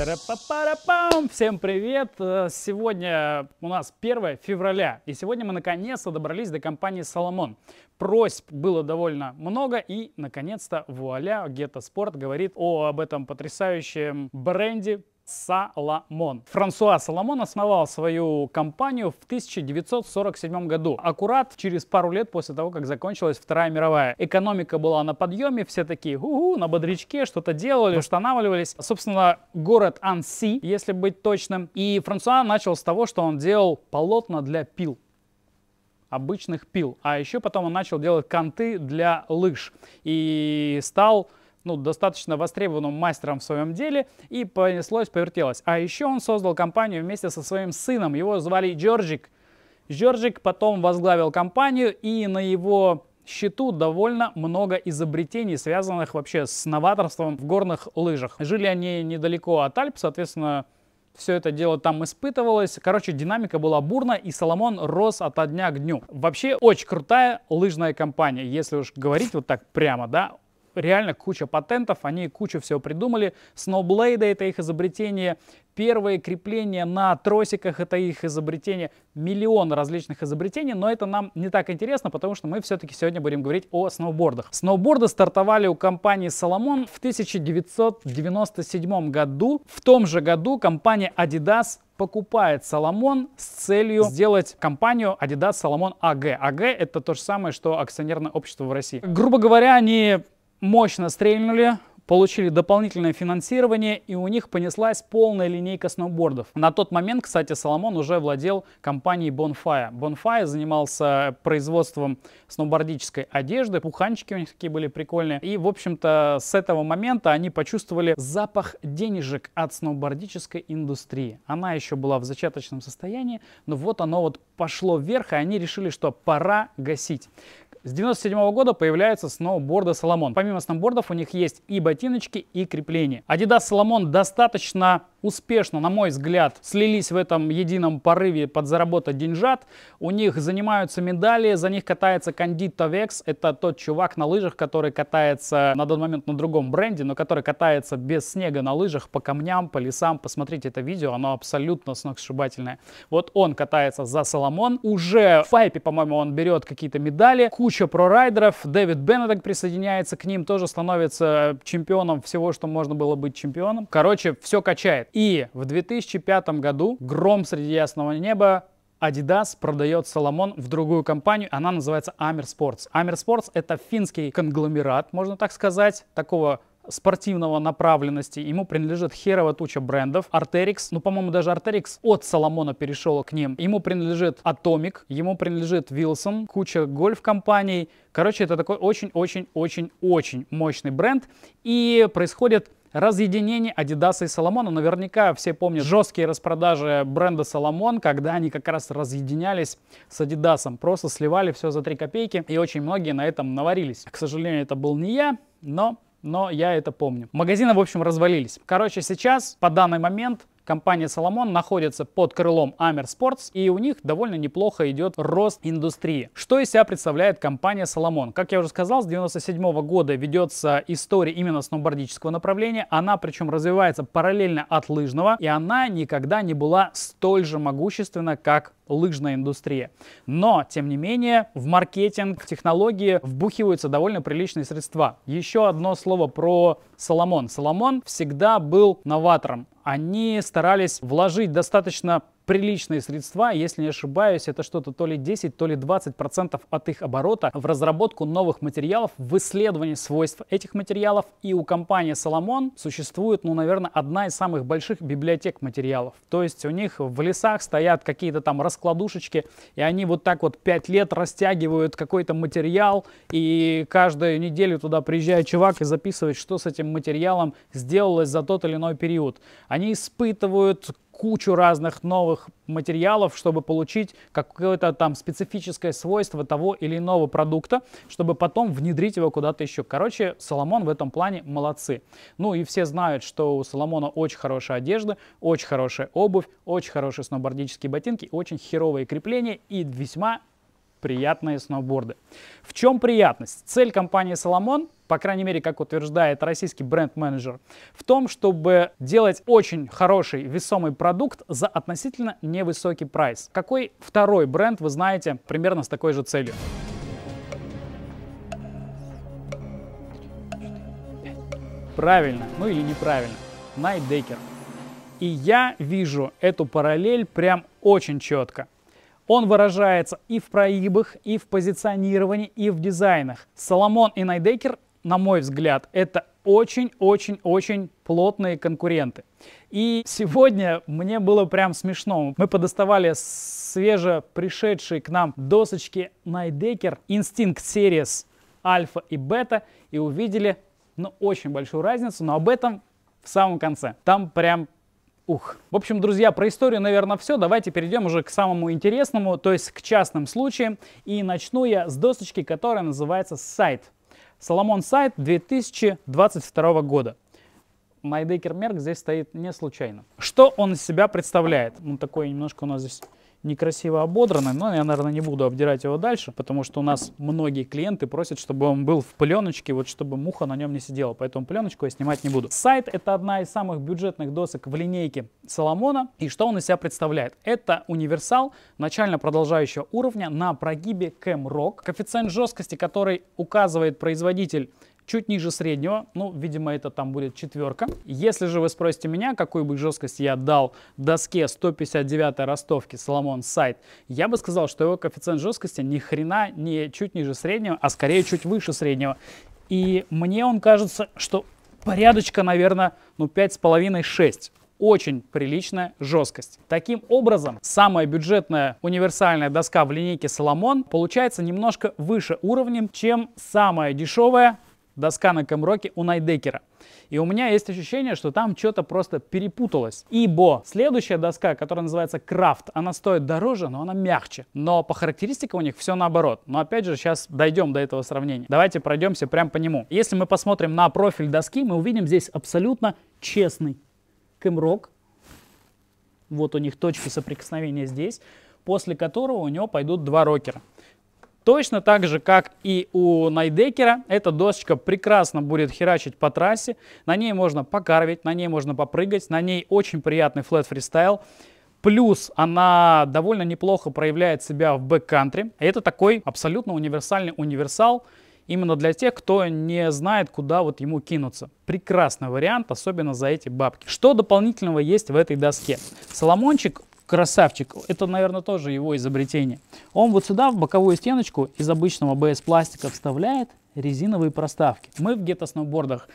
Тара-па-пара-пам! Всем привет! Э, сегодня у нас 1 февраля, и сегодня мы наконец-то добрались до компании «Соломон». Просьб было довольно много, и наконец-то вуаля, Гетто Спорт говорит о, об этом потрясающем бренде, Соломон. Франсуа Соломон основал свою компанию в 1947 году, аккурат через пару лет после того, как закончилась Вторая мировая. Экономика была на подъеме, все такие угу, на бодрячке, что-то делали, устанавливались. Собственно, город Анси, если быть точным. И Франсуа начал с того, что он делал полотна для пил обычных пил. А еще потом он начал делать канты для лыж и стал ну, достаточно востребованным мастером в своем деле, и понеслось, повертелось. А еще он создал компанию вместе со своим сыном, его звали Джорджик. Джорджик потом возглавил компанию, и на его счету довольно много изобретений, связанных вообще с новаторством в горных лыжах. Жили они недалеко от Альп, соответственно, все это дело там испытывалось. Короче, динамика была бурна, и Соломон рос от дня к дню. Вообще, очень крутая лыжная компания, если уж говорить вот так прямо, да реально куча патентов, они кучу всего придумали. Сноублейды — это их изобретение, первые крепления на тросиках — это их изобретение, миллион различных изобретений, но это нам не так интересно, потому что мы все-таки сегодня будем говорить о сноубордах. Сноуборды стартовали у компании Salomon в 1997 году. В том же году компания Adidas покупает Salomon с целью сделать компанию Adidas Salomon AG. AG — это то же самое, что акционерное общество в России. Грубо говоря, они мощно стрельнули, получили дополнительное финансирование, и у них понеслась полная линейка сноубордов. На тот момент, кстати, Соломон уже владел компанией Bonfire. Bonfire занимался производством сноубордической одежды, пуханчики у них такие были прикольные. И, в общем-то, с этого момента они почувствовали запах денежек от сноубордической индустрии. Она еще была в зачаточном состоянии, но вот оно вот пошло вверх, и они решили, что пора гасить. С 97 -го года появляется сноуборды Salomon. Помимо сноубордов у них есть и ботиночки, и крепления. Adidas Salomon достаточно успешно, на мой взгляд, слились в этом едином порыве подзаработать деньжат. У них занимаются медали, за них катается Кандид Товекс. Это тот чувак на лыжах, который катается на данный момент на другом бренде, но который катается без снега на лыжах по камням, по лесам. Посмотрите это видео, оно абсолютно сногсшибательное. Вот он катается за Соломон. Уже в Пайпе, по-моему, он берет какие-то медали. Куча куча прорайдеров. Дэвид Бенедек присоединяется к ним, тоже становится чемпионом всего, что можно было быть чемпионом. Короче, все качает. И в 2005 году «Гром среди ясного неба» Adidas продает Соломон в другую компанию, она называется Amer Sports. Amer Sports это финский конгломерат, можно так сказать, такого спортивного направленности. Ему принадлежит херовая туча брендов. Arterix, ну, по-моему, даже Arterix от Соломона перешел к ним. Ему принадлежит Atomic, ему принадлежит Wilson, куча гольф-компаний. Короче, это такой очень-очень-очень-очень мощный бренд. И происходит разъединение Adidas и Соломона. Наверняка все помнят жесткие распродажи бренда Соломон, когда они как раз разъединялись с Adidas. Просто сливали все за 3 копейки, и очень многие на этом наварились. К сожалению, это был не я, но но я это помню. Магазины, в общем, развалились. Короче, сейчас, по данный момент, Компания Соломон находится под крылом Amer Sports, и у них довольно неплохо идет рост индустрии. Что из себя представляет компания Соломон? Как я уже сказал, с 1997 -го года ведется история именно сноубордического направления. Она причем развивается параллельно от лыжного, и она никогда не была столь же могущественна, как лыжная индустрия. Но, тем не менее, в маркетинг, технологии вбухиваются довольно приличные средства. Еще одно слово про Соломон. Соломон всегда был новатором. Они старались вложить достаточно приличные средства, если не ошибаюсь, это что-то то ли 10, то ли 20 процентов от их оборота в разработку новых материалов, в исследовании свойств этих материалов. И у компании Соломон существует, ну, наверное, одна из самых больших библиотек материалов. То есть у них в лесах стоят какие-то там раскладушечки, и они вот так вот 5 лет растягивают какой-то материал, и каждую неделю туда приезжает чувак и записывает, что с этим материалом сделалось за тот или иной период. Они испытывают кучу разных новых материалов, чтобы получить какое-то там специфическое свойство того или иного продукта, чтобы потом внедрить его куда-то еще. Короче, Соломон в этом плане молодцы. Ну и все знают, что у Соломона очень хорошая одежда, очень хорошая обувь, очень хорошие сноубордические ботинки, очень херовые крепления и весьма приятные сноуборды. В чем приятность? Цель компании Salomon по крайней мере, как утверждает российский бренд-менеджер, в том, чтобы делать очень хороший весомый продукт за относительно невысокий прайс. Какой второй бренд вы знаете примерно с такой же целью? Правильно, ну или неправильно. Найт Декер. И я вижу эту параллель прям очень четко. Он выражается и в проибах, и в позиционировании, и в дизайнах. Соломон и Найдекер, на мой взгляд, это очень-очень-очень плотные конкуренты. И сегодня мне было прям смешно. Мы подоставали свеже пришедшие к нам досочки Найдекер Instinct Series Альфа и Бета и увидели, ну, очень большую разницу, но об этом в самом конце. Там прям Ух. В общем, друзья, про историю, наверное, все. Давайте перейдем уже к самому интересному, то есть к частным случаям. И начну я с досочки, которая называется «Сайт». Соломон Сайт 2022 года. Майдекер Мерк здесь стоит не случайно. Что он из себя представляет? Ну, такой немножко у нас здесь некрасиво ободранный, но я, наверное, не буду обдирать его дальше, потому что у нас многие клиенты просят, чтобы он был в пленочке, вот чтобы муха на нем не сидела, поэтому пленочку я снимать не буду. Сайт — это одна из самых бюджетных досок в линейке Соломона, и что он из себя представляет? Это универсал начально продолжающего уровня на прогибе Camrock, коэффициент жесткости, который указывает производитель чуть ниже среднего, ну, видимо, это там будет четверка. Если же вы спросите меня, какую бы жесткость я дал доске 159 ростовки Соломон Сайт, я бы сказал, что его коэффициент жесткости ни хрена не чуть ниже среднего, а скорее чуть выше среднего. И мне он кажется, что порядочка, наверное, ну 5,5-6 очень приличная жесткость. Таким образом, самая бюджетная универсальная доска в линейке Соломон получается немножко выше уровнем, чем самая дешевая доска на Камроке у Найдекера. И у меня есть ощущение, что там что-то просто перепуталось. Ибо следующая доска, которая называется Крафт, она стоит дороже, но она мягче. Но по характеристикам у них все наоборот. Но опять же, сейчас дойдем до этого сравнения. Давайте пройдемся прям по нему. Если мы посмотрим на профиль доски, мы увидим здесь абсолютно честный Кэмрок. Вот у них точки соприкосновения здесь, после которого у него пойдут два рокера. Точно так же, как и у Найдекера, эта досочка прекрасно будет херачить по трассе. На ней можно покарвить, на ней можно попрыгать, на ней очень приятный флэт фристайл. Плюс она довольно неплохо проявляет себя в бэккантри. Это такой абсолютно универсальный универсал именно для тех, кто не знает, куда вот ему кинуться. Прекрасный вариант, особенно за эти бабки. Что дополнительного есть в этой доске? Соломончик красавчик. Это, наверное, тоже его изобретение. Он вот сюда, в боковую стеночку, из обычного БС-пластика вставляет резиновые проставки. Мы в гетто-сноубордах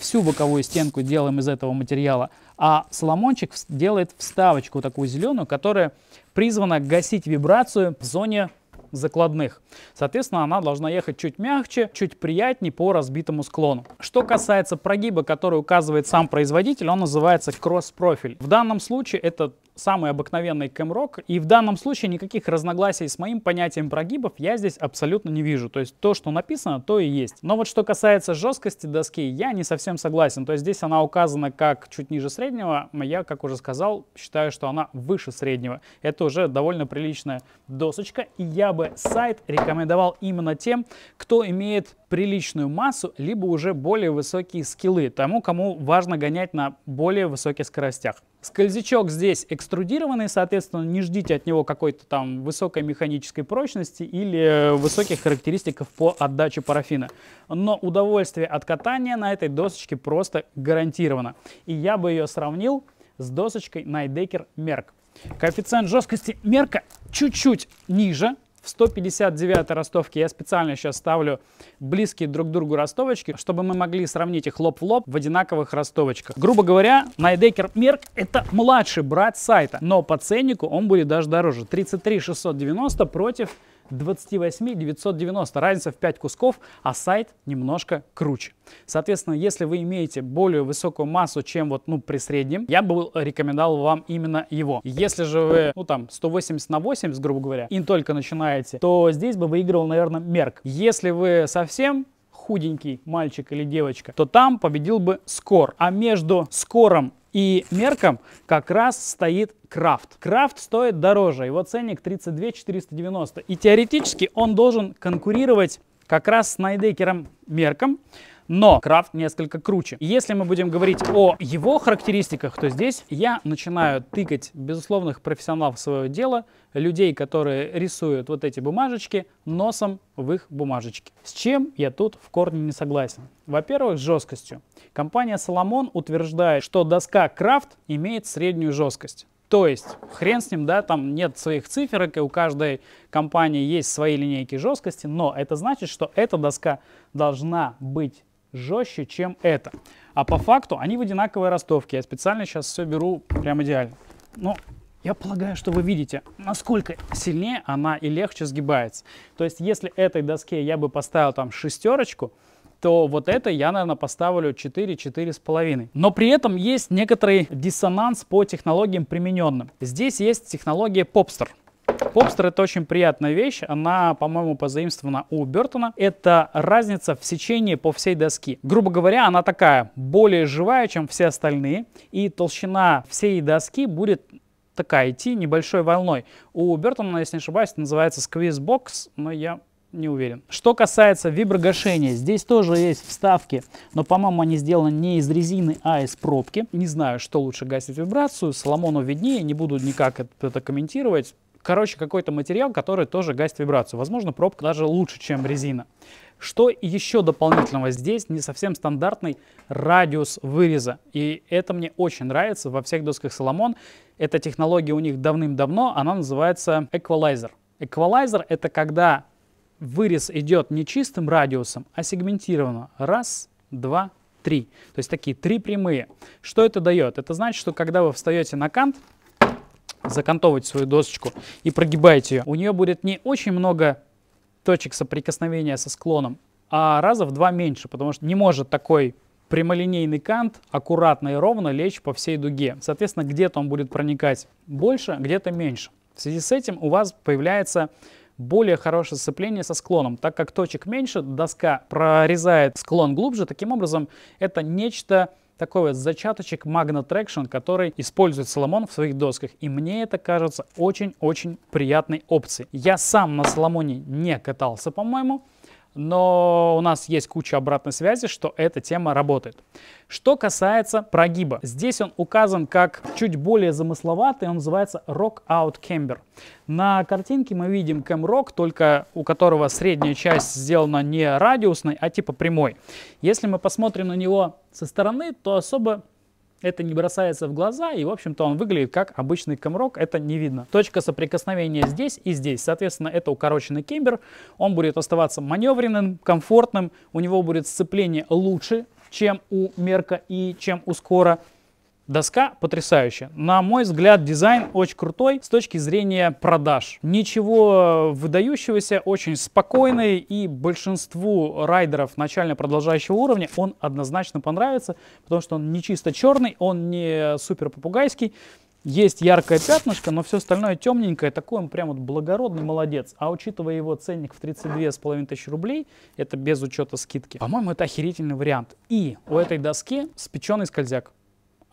всю боковую стенку делаем из этого материала, а соломончик делает вставочку такую зеленую, которая призвана гасить вибрацию в зоне закладных. Соответственно, она должна ехать чуть мягче, чуть приятнее по разбитому склону. Что касается прогиба, который указывает сам производитель, он называется кросс-профиль. В данном случае это самый обыкновенный кэмрок, и в данном случае никаких разногласий с моим понятием прогибов я здесь абсолютно не вижу, то есть то, что написано, то и есть. Но вот что касается жесткости доски, я не совсем согласен, то есть здесь она указана как чуть ниже среднего, я, как уже сказал, считаю, что она выше среднего. Это уже довольно приличная досочка, и я бы сайт рекомендовал именно тем, кто имеет приличную массу, либо уже более высокие скиллы, тому, кому важно гонять на более высоких скоростях. Скользячок здесь экструдированный, соответственно, не ждите от него какой-то там высокой механической прочности или э, высоких характеристиков по отдаче парафина. Но удовольствие от катания на этой досочке просто гарантировано. И я бы ее сравнил с досочкой Найдекер Мерк. Коэффициент жесткости мерка чуть-чуть ниже, в 159 ростовке я специально сейчас ставлю близкие друг к другу ростовочки, чтобы мы могли сравнить их лоб в лоб в одинаковых ростовочках. Грубо говоря, Найдекер Мерк это младший брат сайта, но по ценнику он будет даже дороже. 33 690 против 28 990. Разница в 5 кусков, а сайт немножко круче. Соответственно, если вы имеете более высокую массу, чем вот, ну, при среднем, я бы рекомендовал вам именно его. Если же вы, ну, там, 180 на 80, грубо говоря, и только начинаете, то здесь бы выигрывал, наверное, Мерк. Если вы совсем худенький мальчик или девочка, то там победил бы Скор. А между Скором и меркам как раз стоит крафт. Крафт стоит дороже, его ценник 32 490. И теоретически он должен конкурировать как раз с найдекером меркам но крафт несколько круче. Если мы будем говорить о его характеристиках, то здесь я начинаю тыкать безусловных профессионалов своего дела, людей, которые рисуют вот эти бумажечки, носом в их бумажечки. С чем я тут в корне не согласен? Во-первых, с жесткостью. Компания Solomon утверждает, что доска Крафт имеет среднюю жесткость. То есть, хрен с ним, да, там нет своих циферок, и у каждой компании есть свои линейки жесткости, но это значит, что эта доска должна быть жестче, чем это. А по факту они в одинаковой ростовке. Я специально сейчас все беру прям идеально. Ну, я полагаю, что вы видите, насколько сильнее она и легче сгибается. То есть, если этой доске я бы поставил там шестерочку, то вот это я, наверное, поставлю 4, 4,5. Но при этом есть некоторый диссонанс по технологиям примененным. Здесь есть технология Popster. Попстер это очень приятная вещь, она, по-моему, позаимствована у Бертона. Это разница в сечении по всей доске. Грубо говоря, она такая, более живая, чем все остальные, и толщина всей доски будет такая идти небольшой волной. У Бертона, если не ошибаюсь, это называется сквиз-бокс, но я не уверен. Что касается виброгашения, здесь тоже есть вставки, но, по-моему, они сделаны не из резины, а из пробки. Не знаю, что лучше гасить вибрацию, Соломону виднее, не буду никак это комментировать. Короче, какой-то материал, который тоже гасит вибрацию. Возможно, пробка даже лучше, чем резина. Что еще дополнительного? Здесь не совсем стандартный радиус выреза. И это мне очень нравится во всех досках Соломон. Эта технология у них давным-давно, она называется эквалайзер. Эквалайзер — это когда вырез идет не чистым радиусом, а сегментированно. Раз, два, три. То есть такие три прямые. Что это дает? Это значит, что когда вы встаете на кант, закантовывать свою досочку и прогибаете ее, у нее будет не очень много точек соприкосновения со склоном, а раза в два меньше, потому что не может такой прямолинейный кант аккуратно и ровно лечь по всей дуге. Соответственно, где-то он будет проникать больше, где-то меньше. В связи с этим у вас появляется более хорошее сцепление со склоном, так как точек меньше, доска прорезает склон глубже, таким образом это нечто такой вот зачаточек Magnet Traction, который использует Соломон в своих досках. И мне это кажется очень-очень приятной опцией. Я сам на Соломоне не катался, по-моему, но у нас есть куча обратной связи, что эта тема работает. Что касается прогиба, здесь он указан как чуть более замысловатый, он называется Rock Out Camber. На картинке мы видим cam rock, только у которого средняя часть сделана не радиусной, а типа прямой. Если мы посмотрим на него со стороны, то особо это не бросается в глаза, и, в общем-то, он выглядит как обычный камрок, это не видно. Точка соприкосновения здесь и здесь, соответственно, это укороченный кембер, он будет оставаться маневренным, комфортным, у него будет сцепление лучше, чем у Мерка и чем у скора. Доска потрясающая. На мой взгляд, дизайн очень крутой с точки зрения продаж. Ничего выдающегося, очень спокойный и большинству райдеров начально продолжающего уровня он однозначно понравится, потому что он не чисто черный, он не супер попугайский. Есть яркое пятнышко, но все остальное темненькое, такой он прям вот благородный молодец. А учитывая его ценник в 32,5 тысячи рублей, это без учета скидки, по-моему, это охерительный вариант. И у этой доски спеченный скользяк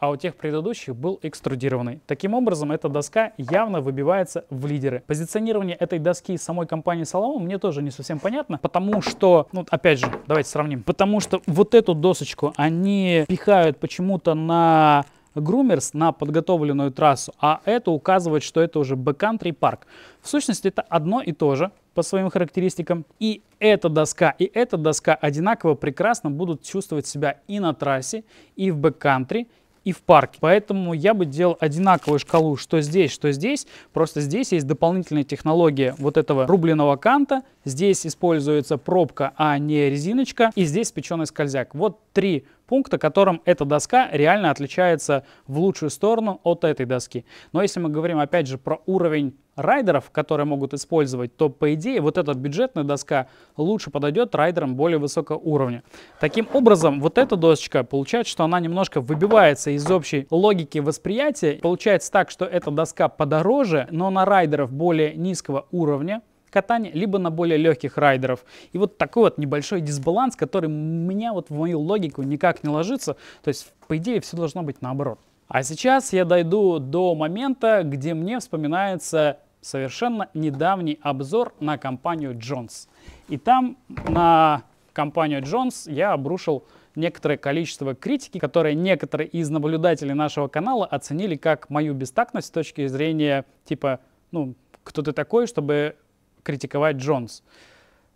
а у тех предыдущих был экструдированный. Таким образом, эта доска явно выбивается в лидеры. Позиционирование этой доски самой компании Salomon мне тоже не совсем понятно, потому что, ну, опять же, давайте сравним, потому что вот эту досочку они пихают почему-то на грумерс на подготовленную трассу, а это указывает, что это уже бэккантри парк. В сущности, это одно и то же по своим характеристикам. И эта доска, и эта доска одинаково прекрасно будут чувствовать себя и на трассе, и в бэккантри, и в парке. Поэтому я бы делал одинаковую шкалу, что здесь, что здесь. Просто здесь есть дополнительная технология вот этого рубленого канта. Здесь используется пробка, а не резиночка. И здесь печеный скользяк. Вот три пункта, которым эта доска реально отличается в лучшую сторону от этой доски. Но если мы говорим опять же про уровень райдеров, которые могут использовать, то, по идее, вот эта бюджетная доска лучше подойдет райдерам более высокого уровня. Таким образом, вот эта досочка, получается, что она немножко выбивается из общей логики восприятия. Получается так, что эта доска подороже, но на райдеров более низкого уровня, катания, либо на более легких райдеров. И вот такой вот небольшой дисбаланс, который меня вот в мою логику никак не ложится. То есть, по идее, все должно быть наоборот. А сейчас я дойду до момента, где мне вспоминается совершенно недавний обзор на компанию Джонс. И там на компанию Джонс я обрушил некоторое количество критики, которые некоторые из наблюдателей нашего канала оценили как мою бестактность с точки зрения типа, ну, кто ты такой, чтобы критиковать Джонс.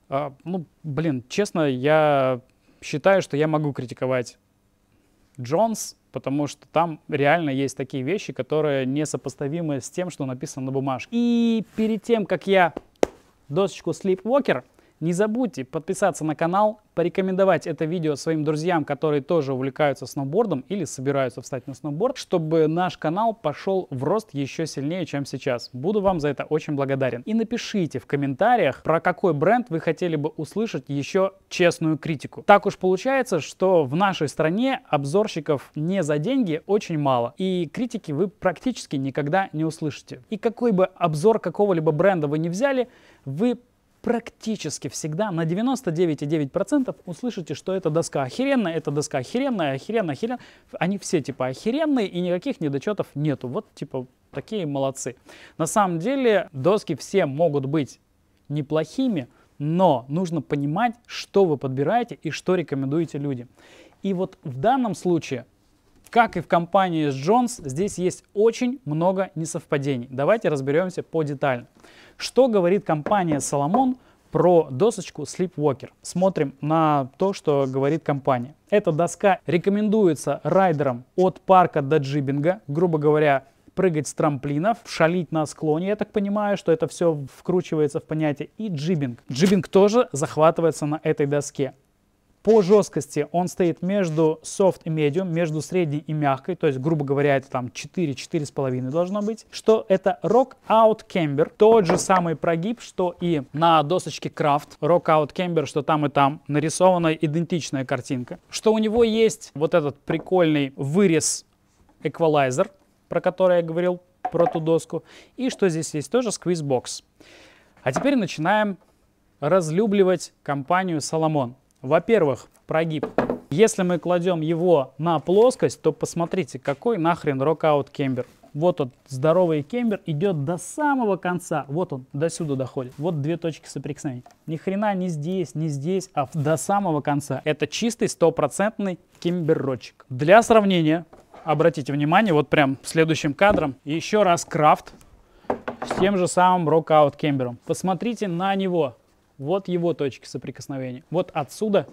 А, ну, блин, честно, я считаю, что я могу критиковать Джонс потому что там реально есть такие вещи, которые несопоставимы с тем, что написано на бумажке. И перед тем, как я досочку Sleepwalker не забудьте подписаться на канал, порекомендовать это видео своим друзьям, которые тоже увлекаются сноубордом или собираются встать на сноуборд, чтобы наш канал пошел в рост еще сильнее, чем сейчас. Буду вам за это очень благодарен. И напишите в комментариях, про какой бренд вы хотели бы услышать еще честную критику. Так уж получается, что в нашей стране обзорщиков не за деньги очень мало, и критики вы практически никогда не услышите. И какой бы обзор какого-либо бренда вы не взяли, вы практически всегда на 99,9% услышите, что эта доска охеренная, эта доска охеренная, охеренная, охеренная. Они все типа охеренные и никаких недочетов нету. Вот типа такие молодцы. На самом деле доски все могут быть неплохими, но нужно понимать, что вы подбираете и что рекомендуете людям. И вот в данном случае как и в компании с Джонс, здесь есть очень много несовпадений. Давайте разберемся по детально. Что говорит компания Соломон про досочку Sleepwalker. Смотрим на то, что говорит компания. Эта доска рекомендуется райдерам от парка до джибинга, грубо говоря, прыгать с трамплинов, шалить на склоне, я так понимаю, что это все вкручивается в понятие, и джибинг. Джибинг тоже захватывается на этой доске. По жесткости он стоит между soft и medium, между средней и мягкой, то есть, грубо говоря, это там 4-4,5 должно быть. Что это rock-out camber, тот же самый прогиб, что и на досочке Craft, rock-out camber, что там и там нарисована идентичная картинка. Что у него есть вот этот прикольный вырез эквалайзер, про который я говорил, про ту доску. И что здесь есть тоже сквизбокс. А теперь начинаем разлюбливать компанию Соломон. Во-первых, прогиб. Если мы кладем его на плоскость, то посмотрите, какой нахрен рок-аут кембер. Вот он, здоровый кембер, идет до самого конца. Вот он, до сюда доходит. Вот две точки соприкосновения. Ни хрена не здесь, не здесь, а до самого конца. Это чистый стопроцентный кемберочек. Для сравнения, обратите внимание, вот прям следующим кадром, еще раз крафт с тем же самым рок-аут кембером. Посмотрите на него. Вот его точки соприкосновения. Вот отсюда,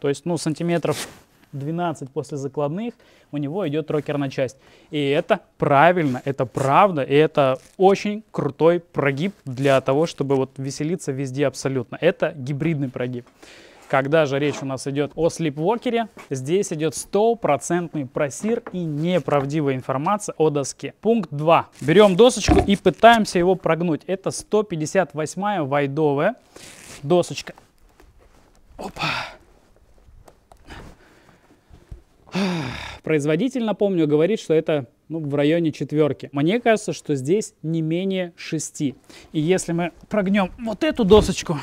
то есть, ну, сантиметров 12 после закладных, у него идет рокерная часть. И это правильно, это правда, и это очень крутой прогиб для того, чтобы вот веселиться везде абсолютно. Это гибридный прогиб. Когда же речь у нас идет о слепвокере, здесь идет стопроцентный просир и неправдивая информация о доске. Пункт 2. Берем досочку и пытаемся его прогнуть. Это 158 вайдовая досочка. Опа. Производитель, напомню, говорит, что это ну, в районе четверки. Мне кажется, что здесь не менее шести. И если мы прогнем вот эту досочку,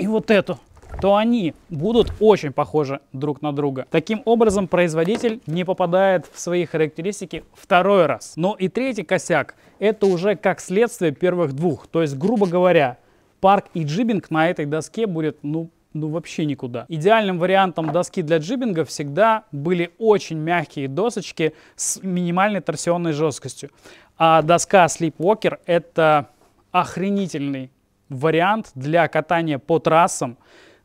и вот эту, то они будут очень похожи друг на друга. Таким образом, производитель не попадает в свои характеристики второй раз. Но и третий косяк – это уже как следствие первых двух. То есть, грубо говоря, парк и джибинг на этой доске будет, ну, ну вообще никуда. Идеальным вариантом доски для джибинга всегда были очень мягкие досочки с минимальной торсионной жесткостью. А доска Sleepwalker это охренительный вариант для катания по трассам,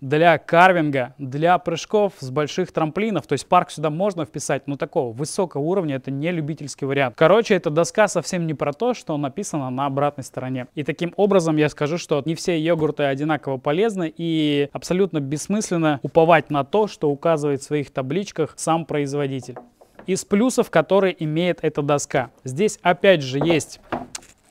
для карвинга, для прыжков с больших трамплинов. То есть парк сюда можно вписать, но такого высокого уровня это не любительский вариант. Короче, эта доска совсем не про то, что написано на обратной стороне. И таким образом я скажу, что не все йогурты одинаково полезны и абсолютно бессмысленно уповать на то, что указывает в своих табличках сам производитель. Из плюсов, которые имеет эта доска. Здесь опять же есть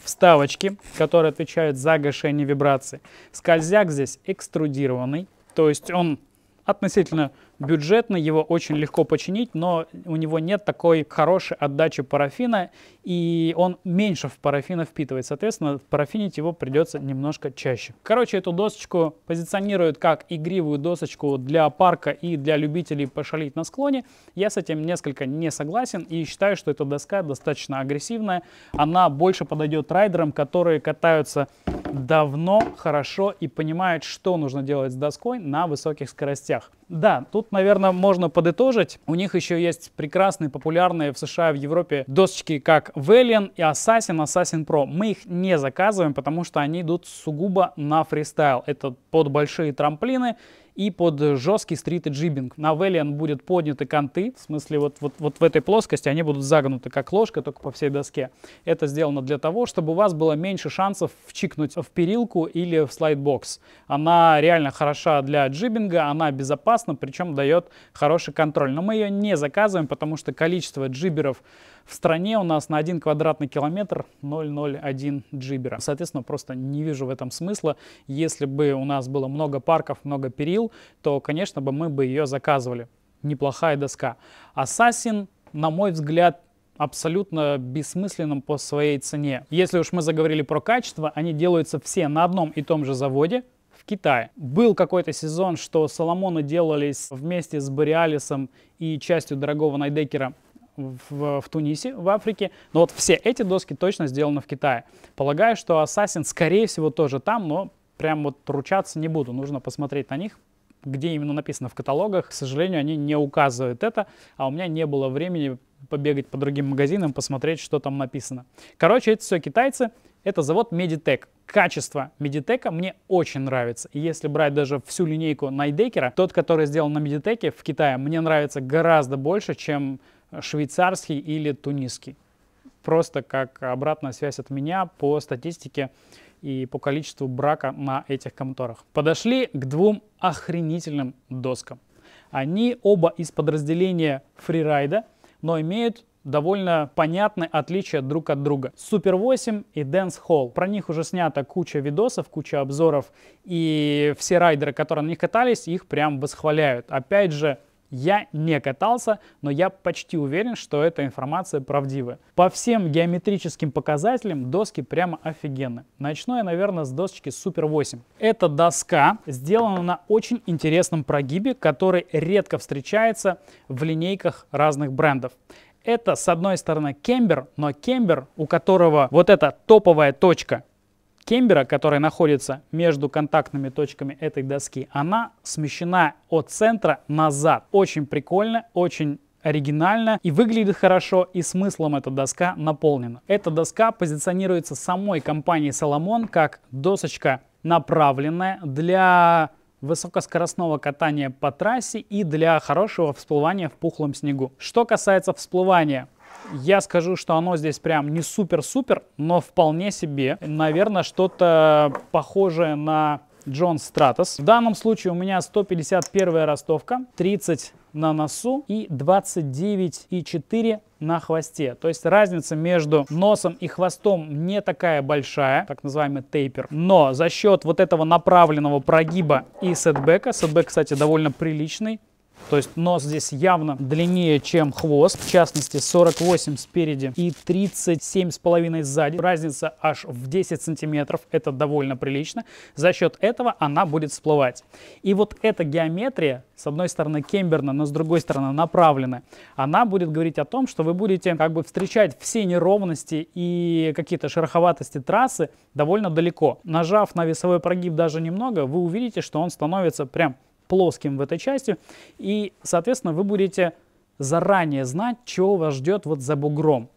вставочки, которые отвечают за гашение вибрации. Скользяк здесь экструдированный, то есть он относительно бюджетный, его очень легко починить, но у него нет такой хорошей отдачи парафина, и он меньше в парафина впитывает. Соответственно, парафинить его придется немножко чаще. Короче, эту досочку позиционируют как игривую досочку для парка и для любителей пошалить на склоне. Я с этим несколько не согласен и считаю, что эта доска достаточно агрессивная. Она больше подойдет райдерам, которые катаются давно, хорошо и понимают, что нужно делать с доской на высоких скоростях. Да, тут тут, наверное, можно подытожить. У них еще есть прекрасные, популярные в США и в Европе досочки, как Valiant и Assassin, Assassin Pro. Мы их не заказываем, потому что они идут сугубо на фристайл. Это под большие трамплины, и под жесткий стрит и джибинг. На Valiant будет подняты канты, в смысле вот, вот, вот в этой плоскости они будут загнуты как ложка, только по всей доске. Это сделано для того, чтобы у вас было меньше шансов вчикнуть в перилку или в слайдбокс. Она реально хороша для джибинга, она безопасна, причем дает хороший контроль. Но мы ее не заказываем, потому что количество джиберов в стране у нас на 1 квадратный километр 0,01 джибера. Соответственно, просто не вижу в этом смысла. Если бы у нас было много парков, много перил, сил, то, конечно бы, мы бы ее заказывали. Неплохая доска. Ассасин, на мой взгляд, абсолютно бессмысленным по своей цене. Если уж мы заговорили про качество, они делаются все на одном и том же заводе, в Китае. Был какой-то сезон, что Соломоны делались вместе с Бориалисом и частью дорогого Найдекера в, в Тунисе, в Африке. Но вот все эти доски точно сделаны в Китае. Полагаю, что Ассасин скорее всего, тоже там, но прям вот ручаться не буду. Нужно посмотреть на них, где именно написано в каталогах. К сожалению, они не указывают это, а у меня не было времени побегать по другим магазинам, посмотреть, что там написано. Короче, это все китайцы. Это завод Meditech. Качество Медитека мне очень нравится. И если брать даже всю линейку Найдекера, тот, который сделан на Медитеке в Китае, мне нравится гораздо больше, чем швейцарский или тунисский. Просто как обратная связь от меня по статистике и по количеству брака на этих конторах. Подошли к двум охренительным доскам. Они оба из подразделения фрирайда, но имеют довольно понятное отличие друг от друга. Супер 8 и Dance Hall. Про них уже снята куча видосов, куча обзоров, и все райдеры, которые на них катались, их прям восхваляют. Опять же, я не катался, но я почти уверен, что эта информация правдивая. По всем геометрическим показателям доски прямо офигенны. Начну я, наверное, с досочки Super 8. Эта доска сделана на очень интересном прогибе, который редко встречается в линейках разных брендов. Это, с одной стороны, кембер, но кембер, у которого вот эта топовая точка Кембера, которая находится между контактными точками этой доски, она смещена от центра назад. Очень прикольно, очень оригинально и выглядит хорошо, и смыслом эта доска наполнена. Эта доска позиционируется самой компанией Salomon как досочка направленная для высокоскоростного катания по трассе и для хорошего всплывания в пухлом снегу. Что касается всплывания я скажу, что оно здесь прям не супер-супер, но вполне себе. Наверное, что-то похожее на Джон Стратос. В данном случае у меня 151 ростовка, 30 на носу и 29,4 на хвосте. То есть разница между носом и хвостом не такая большая, так называемый тейпер. Но за счет вот этого направленного прогиба и сетбэка, сетбэк, кстати, довольно приличный, то есть нос здесь явно длиннее, чем хвост. В частности, 48 спереди и 37,5 сзади. Разница аж в 10 сантиметров. Это довольно прилично. За счет этого она будет всплывать. И вот эта геометрия, с одной стороны кемберна, но с другой стороны направлена, она будет говорить о том, что вы будете как бы встречать все неровности и какие-то шероховатости трассы довольно далеко. Нажав на весовой прогиб даже немного, вы увидите, что он становится прям плоским в этой части, и, соответственно, вы будете заранее знать, чего вас ждет вот за бугром.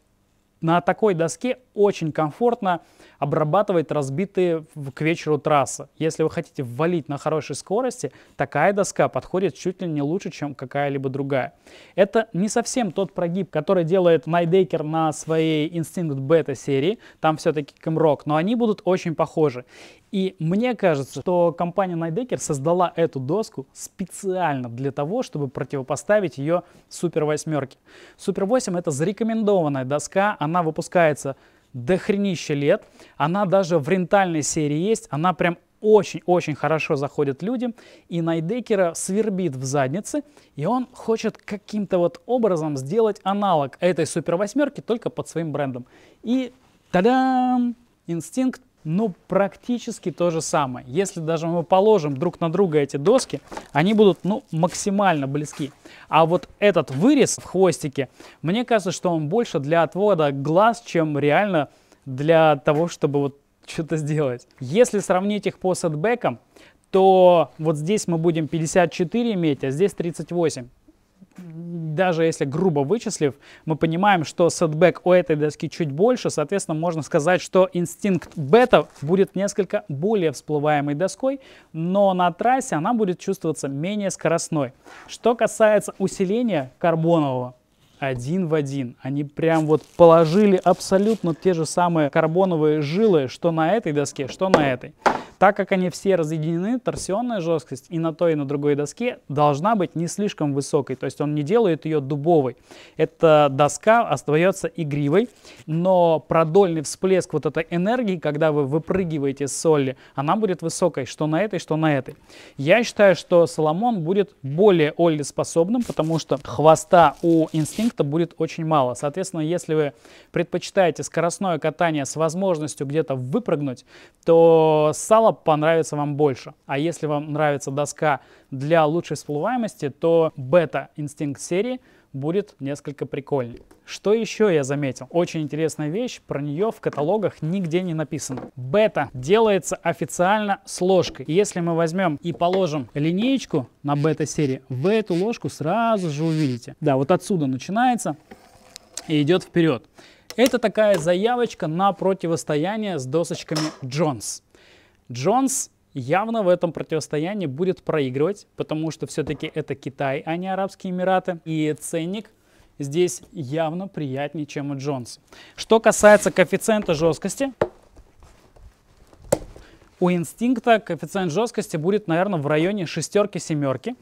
На такой доске очень комфортно обрабатывать разбитые к вечеру трассы. Если вы хотите ввалить на хорошей скорости, такая доска подходит чуть ли не лучше, чем какая-либо другая. Это не совсем тот прогиб, который делает Найдейкер на своей Instinct Beta серии, там все-таки кэмрок, но они будут очень похожи. И мне кажется, что компания Найдекер создала эту доску специально для того, чтобы противопоставить ее Супер восьмерке. Супер 8 это зарекомендованная доска, она выпускается до хренища лет, она даже в рентальной серии есть, она прям очень-очень хорошо заходит людям, и Найдекера свербит в заднице, и он хочет каким-то вот образом сделать аналог этой супер восьмерки только под своим брендом. И тадам! Инстинкт ну, практически то же самое. Если даже мы положим друг на друга эти доски, они будут, ну, максимально близки. А вот этот вырез в хвостике, мне кажется, что он больше для отвода глаз, чем реально для того, чтобы вот что-то сделать. Если сравнить их по сетбекам, то вот здесь мы будем 54 иметь, а здесь 38 даже если грубо вычислив, мы понимаем, что сетбэк у этой доски чуть больше, соответственно, можно сказать, что инстинкт бета будет несколько более всплываемой доской, но на трассе она будет чувствоваться менее скоростной. Что касается усиления карбонового, один в один. Они прям вот положили абсолютно те же самые карбоновые жилы, что на этой доске, что на этой. Так как они все разъединены, торсионная жесткость и на той, и на другой доске должна быть не слишком высокой, то есть он не делает ее дубовой. Эта доска остается игривой, но продольный всплеск вот этой энергии, когда вы выпрыгиваете с соли, она будет высокой, что на этой, что на этой. Я считаю, что Соломон будет более Олли способным, потому что хвоста у инстинкта будет очень мало. Соответственно, если вы предпочитаете скоростное катание с возможностью где-то выпрыгнуть, то с материала понравится вам больше. А если вам нравится доска для лучшей всплываемости, то бета-инстинкт серии будет несколько прикольнее. Что еще я заметил? Очень интересная вещь, про нее в каталогах нигде не написано. Бета делается официально с ложкой. Если мы возьмем и положим линеечку на бета-серии, вы эту ложку сразу же увидите. Да, вот отсюда начинается и идет вперед. Это такая заявочка на противостояние с досочками Джонс. Джонс явно в этом противостоянии будет проигрывать, потому что все-таки это Китай, а не Арабские Эмираты. И ценник здесь явно приятнее, чем у Джонса. Что касается коэффициента жесткости, у инстинкта коэффициент жесткости будет, наверное, в районе шестерки-семерки.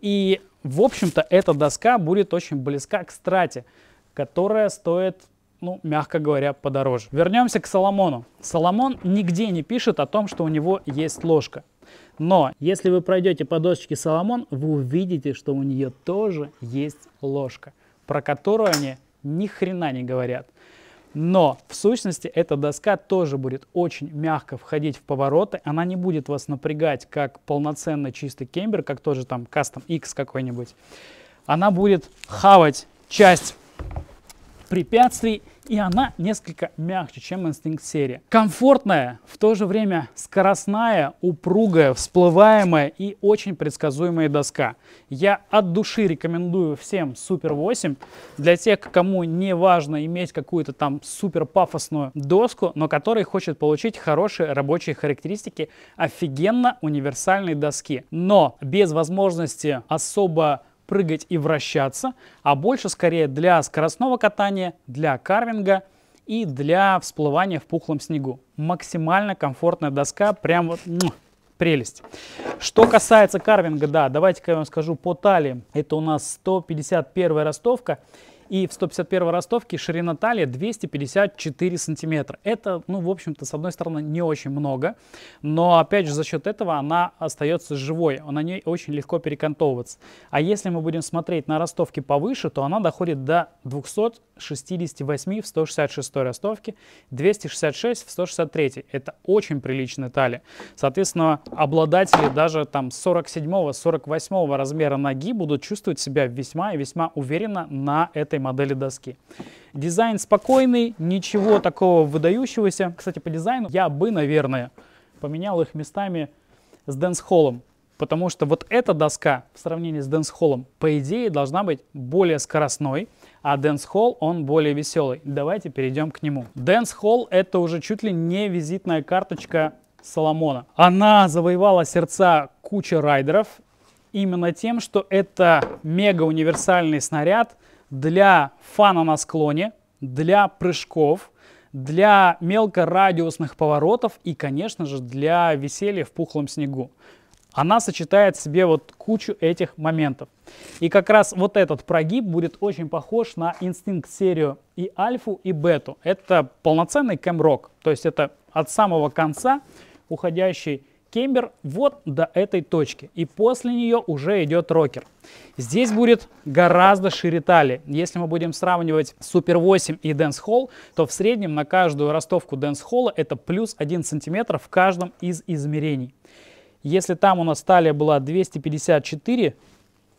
И, в общем-то, эта доска будет очень близка к страте, которая стоит ну, мягко говоря, подороже. Вернемся к Соломону. Соломон нигде не пишет о том, что у него есть ложка. Но если вы пройдете по досочке Соломон, вы увидите, что у нее тоже есть ложка, про которую они ни хрена не говорят. Но в сущности эта доска тоже будет очень мягко входить в повороты, она не будет вас напрягать как полноценный чистый кембер, как тоже там кастом X какой-нибудь. Она будет хавать часть препятствий и она несколько мягче, чем Instinct серия. Комфортная, в то же время скоростная, упругая, всплываемая и очень предсказуемая доска. Я от души рекомендую всем Super 8. Для тех, кому не важно иметь какую-то там супер пафосную доску, но который хочет получить хорошие рабочие характеристики офигенно универсальной доски. Но без возможности особо прыгать и вращаться, а больше скорее для скоростного катания, для карвинга и для всплывания в пухлом снегу. Максимально комфортная доска, прям вот прелесть. Что касается карвинга, да, давайте-ка я вам скажу по талии. Это у нас 151 ростовка. И в 151 ростовке ширина талии 254 сантиметра. Это, ну, в общем-то, с одной стороны, не очень много, но, опять же, за счет этого она остается живой, на ней очень легко перекантовываться. А если мы будем смотреть на ростовки повыше, то она доходит до 268 в 166 ростовке, 266 в 163. Это очень приличная талия. Соответственно, обладатели даже там 47-48 размера ноги будут чувствовать себя весьма и весьма уверенно на этой модели доски. Дизайн спокойный, ничего такого выдающегося. Кстати, по дизайну я бы, наверное, поменял их местами с дэнс-холлом. Потому что вот эта доска в сравнении с дэнс-холлом, по идее, должна быть более скоростной, а дэнс-холл, он более веселый. Давайте перейдем к нему. Дэнс-холл — это уже чуть ли не визитная карточка Соломона. Она завоевала сердца куча райдеров именно тем, что это мега универсальный снаряд — для фана на склоне, для прыжков, для мелкорадиусных поворотов и, конечно же, для веселья в пухлом снегу. Она сочетает в себе вот кучу этих моментов. И как раз вот этот прогиб будет очень похож на инстинкт серию и альфу, и бету. Это полноценный кэмрок, то есть это от самого конца уходящий кембер вот до этой точки. И после нее уже идет рокер. Здесь будет гораздо шире талии. Если мы будем сравнивать Super 8 и Dance Hall, то в среднем на каждую ростовку Dance Hall это плюс 1 сантиметр в каждом из измерений. Если там у нас талия была 254,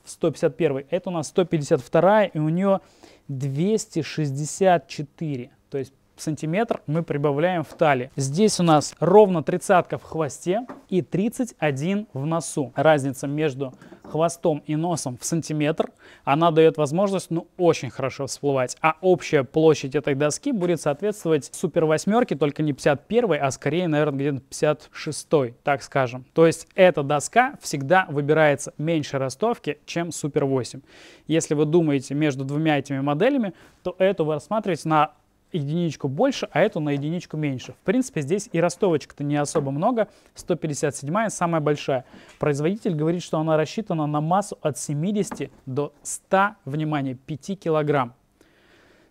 151, это у нас 152, и у нее 264. То есть сантиметр мы прибавляем в тали. Здесь у нас ровно тридцатка в хвосте и 31 в носу. Разница между хвостом и носом в сантиметр, она дает возможность ну очень хорошо всплывать. А общая площадь этой доски будет соответствовать супер восьмерке, только не 51, а скорее, наверное, где-то 56, так скажем. То есть эта доска всегда выбирается меньше ростовки, чем супер 8. Если вы думаете между двумя этими моделями, то эту вы рассматриваете на единичку больше, а эту на единичку меньше. В принципе, здесь и ростовочек-то не особо много. 157 самая большая. Производитель говорит, что она рассчитана на массу от 70 до 100, внимание, 5 килограмм.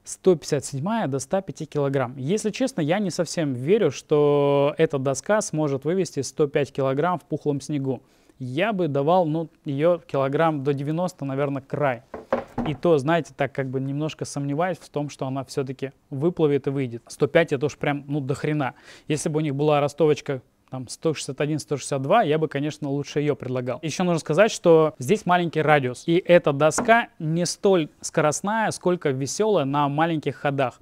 157 до 105 килограмм. Если честно, я не совсем верю, что эта доска сможет вывести 105 килограмм в пухлом снегу. Я бы давал ну, ее килограмм до 90, наверное, край. И то, знаете, так как бы немножко сомневаюсь в том, что она все-таки выплывет и выйдет. 105 это уж прям, ну, до хрена. Если бы у них была ростовочка там 161-162, я бы, конечно, лучше ее предлагал. Еще нужно сказать, что здесь маленький радиус, и эта доска не столь скоростная, сколько веселая на маленьких ходах.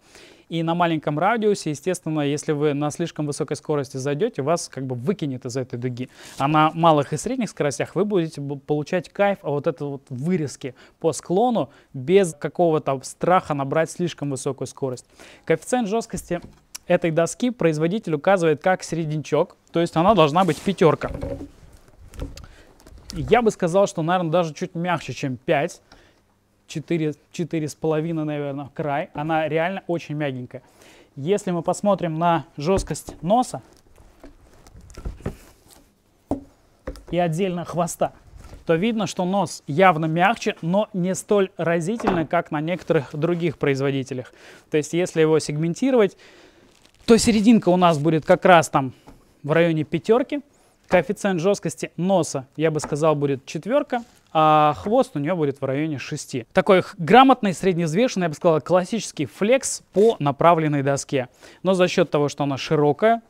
И на маленьком радиусе, естественно, если вы на слишком высокой скорости зайдете, вас как бы выкинет из этой дуги. А на малых и средних скоростях вы будете получать кайф а вот этой вот вырезки по склону без какого-то страха набрать слишком высокую скорость. Коэффициент жесткости этой доски производитель указывает как серединчок, то есть она должна быть пятерка. Я бы сказал, что, наверное, даже чуть мягче, чем 5. 4,5, наверное, край. Она реально очень мягенькая. Если мы посмотрим на жесткость носа и отдельно хвоста, то видно, что нос явно мягче, но не столь разительно, как на некоторых других производителях. То есть, если его сегментировать, то серединка у нас будет как раз там в районе пятерки, Коэффициент жесткости носа, я бы сказал, будет четверка, а хвост у нее будет в районе 6. Такой грамотный, среднезвешенный, я бы сказал, классический флекс по направленной доске. Но за счет того, что она широкая,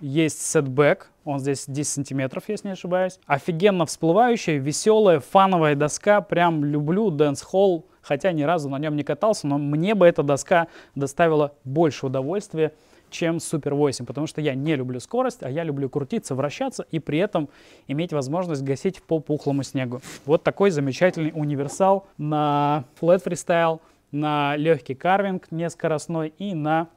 есть сетбэк, он здесь 10 сантиметров, если не ошибаюсь. Офигенно всплывающая, веселая, фановая доска, прям люблю дэнс-холл, хотя ни разу на нем не катался, но мне бы эта доска доставила больше удовольствия, чем Супер 8, потому что я не люблю скорость, а я люблю крутиться, вращаться и при этом иметь возможность гасить по пухлому снегу. Вот такой замечательный универсал на Flat Freestyle, на легкий карвинг нескоростной и на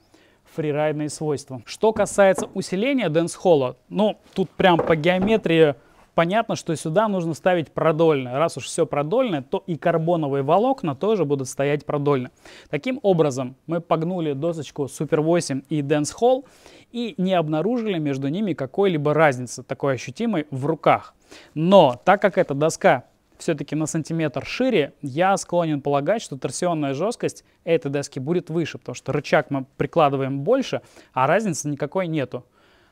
фрирайдные свойства. Что касается усиления дэнс-холла, ну, тут прям по геометрии понятно, что сюда нужно ставить продольное. Раз уж все продольное, то и карбоновые волокна тоже будут стоять продольно. Таким образом, мы погнули досочку Super 8 и Dance Hall и не обнаружили между ними какой-либо разницы, такой ощутимой в руках. Но так как эта доска все-таки на сантиметр шире, я склонен полагать, что торсионная жесткость этой доски будет выше, потому что рычаг мы прикладываем больше, а разницы никакой нету.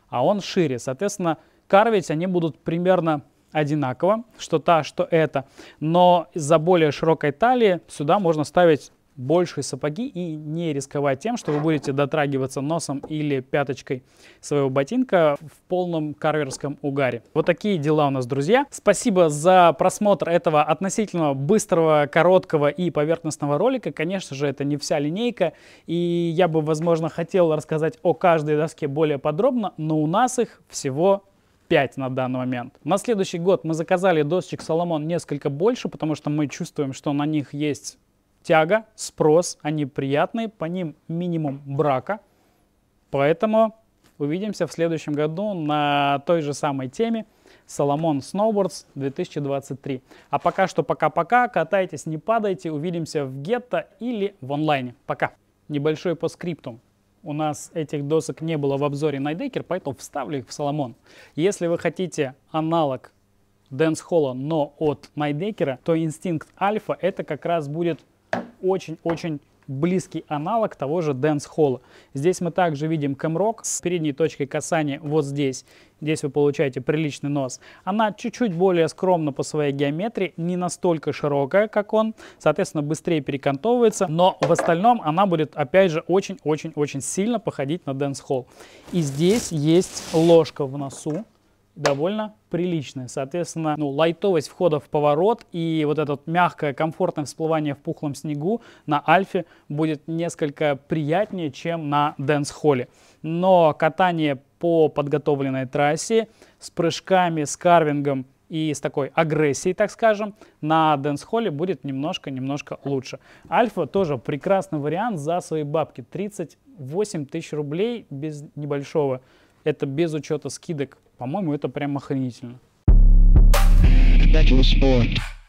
А он шире, соответственно, карвить они будут примерно одинаково, что та, что это. Но из-за более широкой талии сюда можно ставить большие сапоги и не рисковать тем, что вы будете дотрагиваться носом или пяточкой своего ботинка в полном карверском угаре. Вот такие дела у нас, друзья. Спасибо за просмотр этого относительно быстрого, короткого и поверхностного ролика. Конечно же, это не вся линейка, и я бы, возможно, хотел рассказать о каждой доске более подробно, но у нас их всего 5 на данный момент. На следующий год мы заказали досочек Соломон несколько больше, потому что мы чувствуем, что на них есть тяга, спрос, они приятные, по ним минимум брака. Поэтому увидимся в следующем году на той же самой теме. Соломон Snowboards 2023. А пока что пока-пока, катайтесь, не падайте, увидимся в гетто или в онлайне. Пока! Небольшой по скриптум у нас этих досок не было в обзоре на поэтому вставлю их в Соломон. Если вы хотите аналог Dance Hall, но от Найдекера, то Инстинкт Альфа это как раз будет очень-очень близкий аналог того же Dance Hall. Здесь мы также видим кэмрок с передней точкой касания вот здесь. Здесь вы получаете приличный нос. Она чуть-чуть более скромна по своей геометрии, не настолько широкая, как он. Соответственно, быстрее перекантовывается, но в остальном она будет, опять же, очень-очень-очень сильно походить на Dance Hall. И здесь есть ложка в носу довольно приличная. Соответственно, ну, лайтовость входа в поворот и вот это вот мягкое, комфортное всплывание в пухлом снегу на Альфе будет несколько приятнее, чем на дэнс-холле. Но катание по подготовленной трассе с прыжками, с карвингом и с такой агрессией, так скажем, на дэнс-холле будет немножко-немножко лучше. Альфа тоже прекрасный вариант за свои бабки. 38 тысяч рублей без небольшого это без учета скидок. По-моему, это прям охренительно. That was sport.